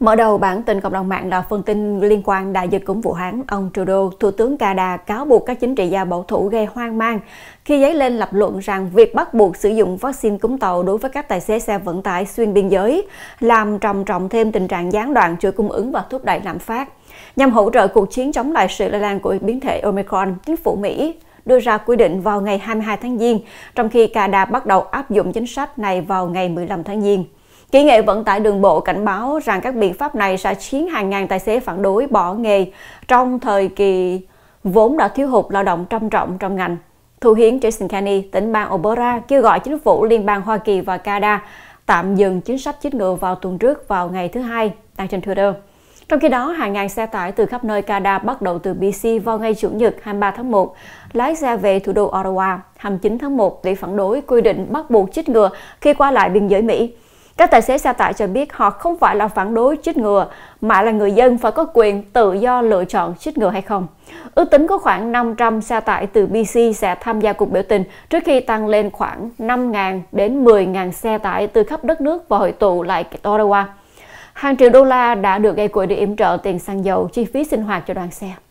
Mở đầu bản tin cộng đồng mạng là phần tin liên quan đại dịch cúng Vũ Hán. Ông Trudeau, Thủ tướng Canada cáo buộc các chính trị gia bảo thủ gây hoang mang khi giấy lên lập luận rằng việc bắt buộc sử dụng vaccine cúng tàu đối với các tài xế xe vận tải xuyên biên giới làm trầm trọng thêm tình trạng gián đoạn chuỗi cung ứng và thúc đẩy lạm phát. Nhằm hỗ trợ cuộc chiến chống lại sự lây lan của biến thể Omicron, chính phủ Mỹ đưa ra quy định vào ngày 22 tháng Giêng, trong khi Canada bắt đầu áp dụng chính sách này vào ngày 15 tháng Giêng. Kỹ nghệ vận tải đường bộ cảnh báo rằng các biện pháp này sẽ khiến hàng ngàn tài xế phản đối bỏ nghề trong thời kỳ vốn đã thiếu hụt lao động trầm trọng trong ngành. Thủ hiến Jason Kenney, tỉnh bang Obora, kêu gọi chính phủ liên bang Hoa Kỳ và Canada tạm dừng chính sách chích ngừa vào tuần trước vào ngày thứ Hai, đăng trên Twitter. Trong khi đó, hàng ngàn xe tải từ khắp nơi Canada bắt đầu từ BC vào ngày Chủ nhật 23 tháng 1, lái xe về thủ đô Ottawa 29 tháng 1 để phản đối quy định bắt buộc chích ngừa khi qua lại biên giới Mỹ. Các tài xế xe tải cho biết họ không phải là phản đối chích ngừa, mà là người dân phải có quyền tự do lựa chọn chích ngừa hay không. Ước tính có khoảng 500 xe tải từ BC sẽ tham gia cuộc biểu tình trước khi tăng lên khoảng 5.000 đến 10.000 xe tải từ khắp đất nước và hội tụ lại Ottawa. Hàng triệu đô la đã được gây quỹ để yểm trợ tiền xăng dầu, chi phí sinh hoạt cho đoàn xe.